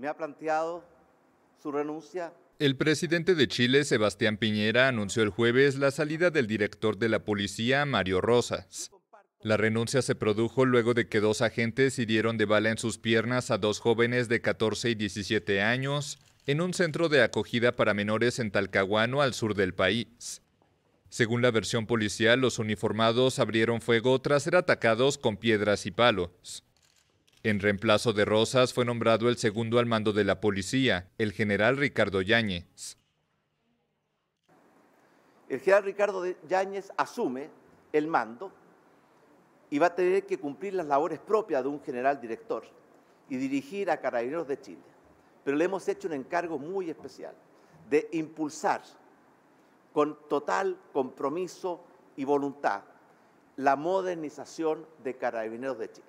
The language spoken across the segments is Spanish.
me ha planteado su renuncia. El presidente de Chile, Sebastián Piñera, anunció el jueves la salida del director de la policía, Mario Rosas. La renuncia se produjo luego de que dos agentes hirieron de bala en sus piernas a dos jóvenes de 14 y 17 años en un centro de acogida para menores en Talcahuano, al sur del país. Según la versión policial, los uniformados abrieron fuego tras ser atacados con piedras y palos. En reemplazo de Rosas fue nombrado el segundo al mando de la policía, el general Ricardo Yáñez. El general Ricardo Yáñez asume el mando y va a tener que cumplir las labores propias de un general director y dirigir a Carabineros de Chile. Pero le hemos hecho un encargo muy especial de impulsar con total compromiso y voluntad la modernización de Carabineros de Chile.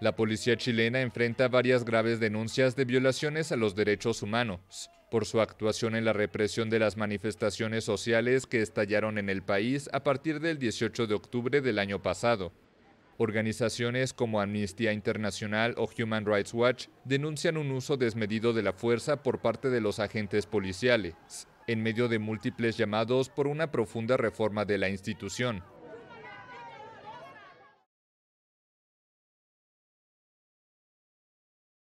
La policía chilena enfrenta varias graves denuncias de violaciones a los derechos humanos por su actuación en la represión de las manifestaciones sociales que estallaron en el país a partir del 18 de octubre del año pasado. Organizaciones como Amnistía Internacional o Human Rights Watch denuncian un uso desmedido de la fuerza por parte de los agentes policiales, en medio de múltiples llamados por una profunda reforma de la institución.